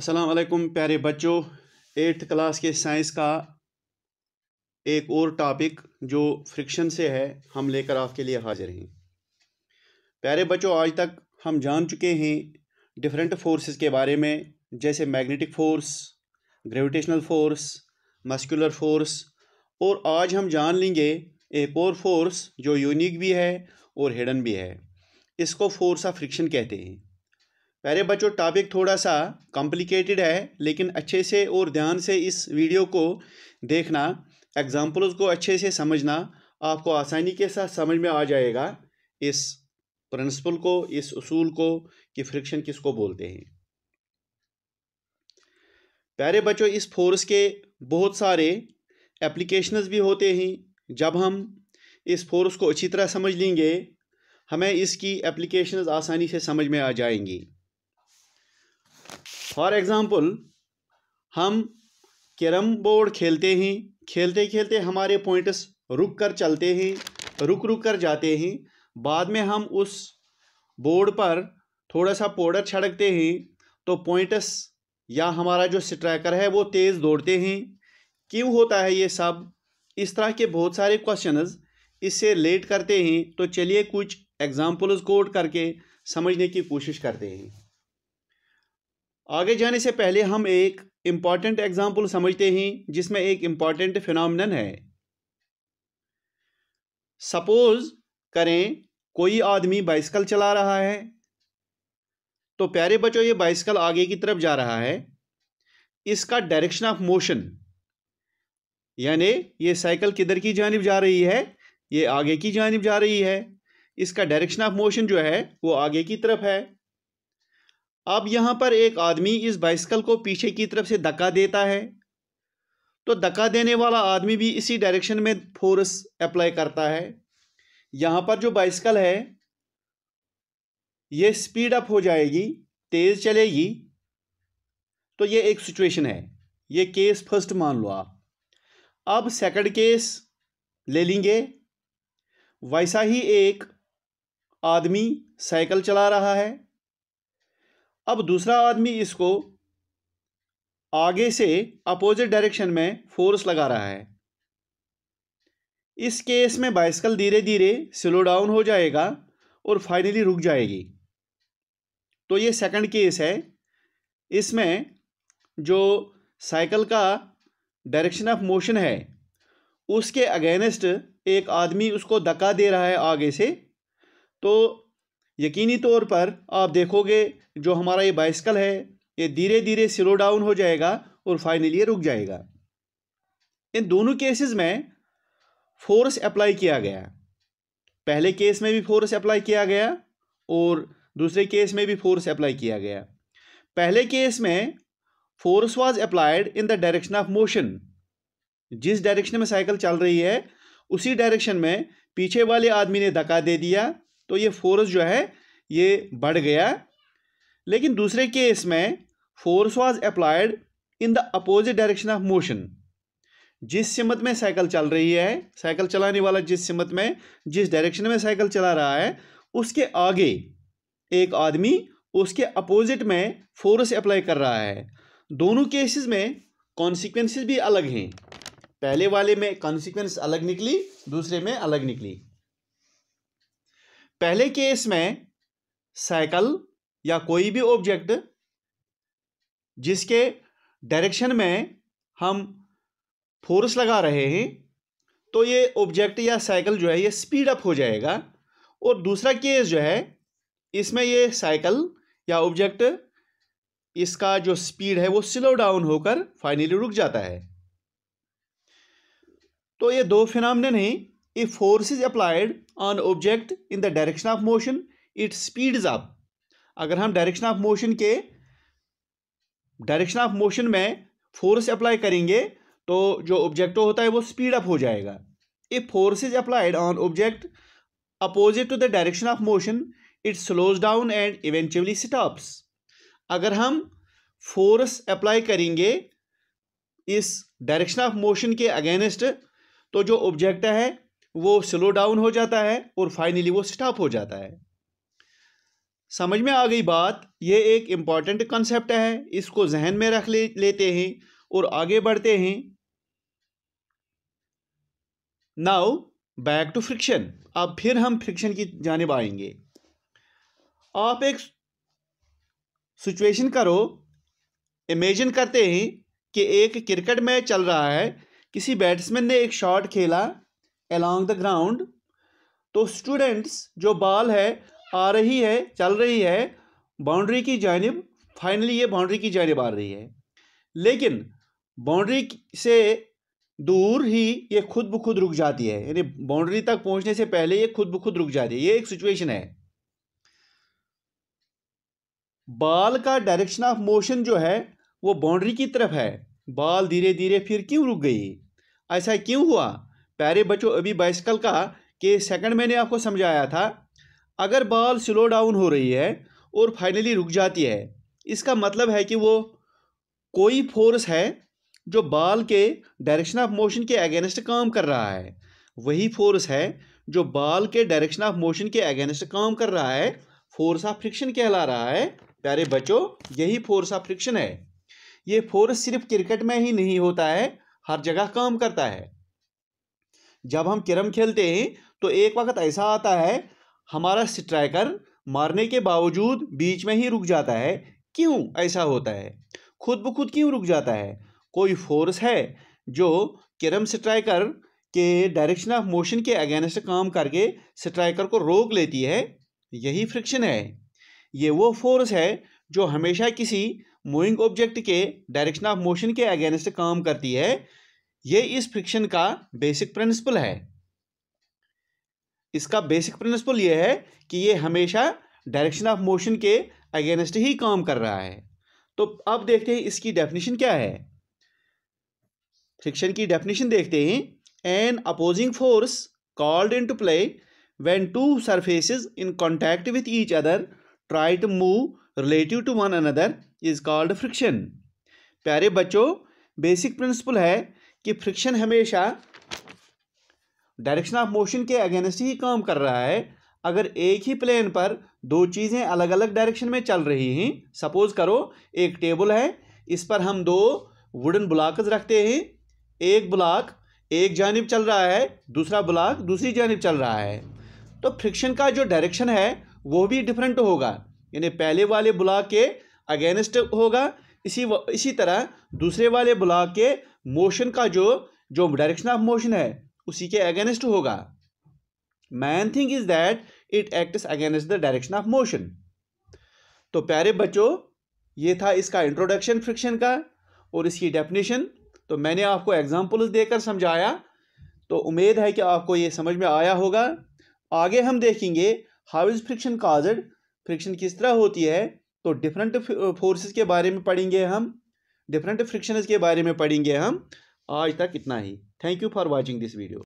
असलकुम प्यारे बच्चों एट्थ क्लास के साइंस का एक और टॉपिक जो फ्रिक्शन से है हम लेकर आपके लिए हाजिर हैं प्यारे बच्चों आज तक हम जान चुके हैं डिफरेंट फोर्सेस के बारे में जैसे magnetic force gravitational force muscular force और आज हम जान लेंगे एक और फोर्स जो यूनिक भी है और हिडन भी है इसको फोर्स ऑफ फ्रिक्शन कहते हैं प्यारे बच्चों टॉपिक थोड़ा सा कॉम्प्लिकेटेड है लेकिन अच्छे से और ध्यान से इस वीडियो को देखना एग्जाम्पल्स को अच्छे से समझना आपको आसानी के साथ समझ में आ जाएगा इस प्रिंसिपल को इस उसूल को कि फ्रिक्शन किसको बोलते हैं प्यारे बच्चों इस फोर्स के बहुत सारे एप्लीकेशंस भी होते हैं जब हम इस फोर्स को अच्छी तरह समझ लेंगे हमें इसकी एप्लीकेशंस आसानी से समझ में आ जाएंगी फॉर एग्ज़ाम्पल हम कैरम बोर्ड खेलते हैं खेलते खेलते हमारे पॉइंट्स रुक कर चलते हैं रुक रुक कर जाते हैं बाद में हम उस बोर्ड पर थोड़ा सा पाउडर छिड़कते हैं तो पॉइंट्स या हमारा जो स्ट्राइकर है वो तेज़ दौड़ते हैं क्यों होता है ये सब इस तरह के बहुत सारे क्वेश्चन इससे रिलेट करते हैं तो चलिए कुछ एग्ज़ाम्पल्स कोट करके समझने की कोशिश करते हैं आगे जाने से पहले हम एक इम्पॉर्टेंट एग्जाम्पल समझते हैं जिसमें एक इम्पॉर्टेंट फिनमिनन है सपोज करें कोई आदमी बाइसकल चला रहा है तो प्यारे बच्चों ये बाइसकल आगे की तरफ जा रहा है इसका डायरेक्शन ऑफ मोशन यानी ये साइकिल किधर की जानब जा रही है ये आगे की जानब जा रही है इसका डायरेक्शन ऑफ मोशन जो है वो आगे की तरफ है अब यहाँ पर एक आदमी इस बाइसकल को पीछे की तरफ से धक्का देता है तो धक्का देने वाला आदमी भी इसी डायरेक्शन में फोर्स अप्लाई करता है यहाँ पर जो बाइसकल है ये स्पीड अप हो जाएगी तेज़ चलेगी तो ये एक सिचुएशन है ये केस फर्स्ट मान लो आप अब सेकंड केस ले लेंगे वैसा ही एक आदमी साइकिल चला रहा है अब दूसरा आदमी इसको आगे से अपोजिट डायरेक्शन में फोर्स लगा रहा है इस केस में बाइसकल धीरे धीरे स्लो डाउन हो जाएगा और फाइनली रुक जाएगी तो ये सेकंड केस है इसमें जो साइकिल का डायरेक्शन ऑफ मोशन है उसके अगेंस्ट एक आदमी उसको धक्का दे रहा है आगे से तो यकीनी तौर पर आप देखोगे जो हमारा ये बाइसकल है ये धीरे धीरे स्लो डाउन हो जाएगा और फाइनली ये रुक जाएगा इन दोनों केसेस में फोर्स अप्लाई किया गया पहले केस में भी फोर्स अप्लाई किया गया और दूसरे केस में भी फोर्स अप्लाई किया गया पहले केस में force was applied in the direction of motion जिस डायरेक्शन में साइकिल चल रही है उसी डायरेक्शन में पीछे वाले आदमी ने धक्का दे दिया तो ये फोर्स जो है ये बढ़ गया लेकिन दूसरे केस में force was applied in the opposite direction of motion जिस सिमत में साइकिल चल रही है साइकिल चलाने वाला जिस सिमत में जिस डायरेक्शन में साइकिल चला रहा है उसके आगे एक आदमी उसके अपोजिट में फोर्स अप्लाई कर रहा है दोनों केसेस में कॉन्सिक्वेंसेज भी अलग हैं पहले वाले में कॉन्सिक्वेंस अलग निकली दूसरे में अलग निकली पहले केस में साइकिल या कोई भी ऑब्जेक्ट जिसके डायरेक्शन में हम फोर्स लगा रहे हैं तो ये ऑब्जेक्ट या साइकिल जो है ये स्पीड अप हो जाएगा और दूसरा केस जो है इसमें ये साइकिल या ऑब्जेक्ट इसका जो स्पीड है वो स्लो डाउन होकर फाइनली रुक जाता है तो ये दो फिनामने नहीं if force is applied on object in the direction of motion it speeds up अगर हम डायरेक्शन ऑफ मोशन के डायरेक्शन ऑफ मोशन में फोर्स अप्लाई करेंगे तो जो ऑब्जेक्ट होता है वो स्पीड अप हो जाएगा if force is applied on object opposite to the direction of motion it slows down and eventually stops अगर हम फोर्स अप्लाई करेंगे इस डायरेक्शन ऑफ मोशन के अगेंस्ट तो जो ऑब्जेक्ट है वो स्लो डाउन हो जाता है और फाइनली वो स्टॉप हो जाता है समझ में आ गई बात ये एक इम्पॉर्टेंट कंसेप्ट है इसको जहन में रख ले, लेते हैं और आगे बढ़ते हैं नाउ बैक टू फ्रिक्शन अब फिर हम फ्रिक्शन की जानब आएंगे आप एक सिचुएशन करो इमेजिन करते हैं कि एक क्रिकेट मैच चल रहा है किसी बैट्समैन ने एक शॉट खेला अलॉन्ग द ग्राउंड तो स्टूडेंट्स जो बाल है आ रही है चल रही है बाउंड्री की जानब फाइनली ये बाउंड्री की जानब आ रही है लेकिन बाउंड्री से दूर ही ये खुद ब खुद रुक जाती है यानी बाउंड्री तक पहुंचने से पहले ये खुद ब खुद रुक जाती है ये एक सिचुएशन है बाल का डायरेक्शन ऑफ मोशन जो है वो बाउंड्री की तरफ है बाल धीरे धीरे फिर क्यों रुक गई ऐसा क्यों हुआ प्यारे बच्चों अभी बाइसकल का के सेकंड मैंने आपको समझाया था अगर बॉल स्लो डाउन हो रही है और फाइनली रुक जाती है इसका मतलब है कि वो कोई फोर्स है जो बाल के डायरेक्शन ऑफ मोशन के अगेंस्ट काम कर रहा है वही फोर्स है जो बाल के डायरेक्शन ऑफ मोशन के अगेंस्ट काम कर रहा है फोर्स ऑफ फ्रिक्शन कहला रहा है प्यारे बच्चों यही फोर्स ऑफ फ्रिक्शन है ये फोर्स सिर्फ क्रिकेट में ही नहीं होता है हर जगह काम करता है जब हम कैरम खेलते हैं तो एक वक्त ऐसा आता है हमारा स्ट्राइकर मारने के बावजूद बीच में ही रुक जाता है क्यों ऐसा होता है खुद ब खुद क्यों रुक जाता है कोई फोर्स है जो कैरम स्ट्राइकर के डायरेक्शन ऑफ मोशन के अगेंस्ट काम करके स्ट्राइकर को रोक लेती है यही फ्रिक्शन है ये वो फोर्स है जो हमेशा किसी मूविंग ऑब्जेक्ट के डायरेक्शन ऑफ मोशन के अगेंस्ट काम करती है ये इस फ्रिक्शन का बेसिक प्रिंसिपल है इसका बेसिक प्रिंसिपल ये है कि ये हमेशा डायरेक्शन ऑफ मोशन के अगेंस्ट ही काम कर रहा है तो अब देखते हैं इसकी डेफिनेशन क्या है फ्रिक्शन की डेफिनेशन देखते हैं an opposing force called into play when two surfaces in contact with each other try to move relative to one another is called friction प्यारे बच्चों बेसिक प्रिंसिपल है कि फ्रिक्शन हमेशा डायरेक्शन ऑफ मोशन के against ही काम कर रहा है अगर एक ही प्लेन पर दो चीज़ें अलग अलग डायरेक्शन में चल रही हैं सपोज करो एक टेबल है इस पर हम दो वुडन ब्लॉक्स रखते हैं एक ब्लॉक एक जानब चल रहा है दूसरा ब्लॉक दूसरी जानब चल रहा है तो फ्रिक्शन का जो डायरेक्शन है वो भी डिफरेंट होगा यानी पहले वाले ब्लॉक के अगेंस्ट होगा इसी इसी तरह दूसरे वाले ब्लॉक के मोशन का जो जो डायरेक्शन ऑफ मोशन है उसी के अगेंस्ट होगा main thing is that it acts against the direction of motion तो प्यारे बच्चों ये था इसका इंट्रोडक्शन फ्रिक्शन का और इसकी डेफिनेशन तो मैंने आपको एग्जाम्पल्स देकर समझाया तो उम्मीद है कि आपको ये समझ में आया होगा आगे हम देखेंगे how is friction caused friction किस तरह होती है तो डिफरेंट फोर्सेस के बारे में पढ़ेंगे हम डिफरेंट फ्रिक्शंस के बारे में पढ़ेंगे हम आज तक इतना ही thank you for watching this video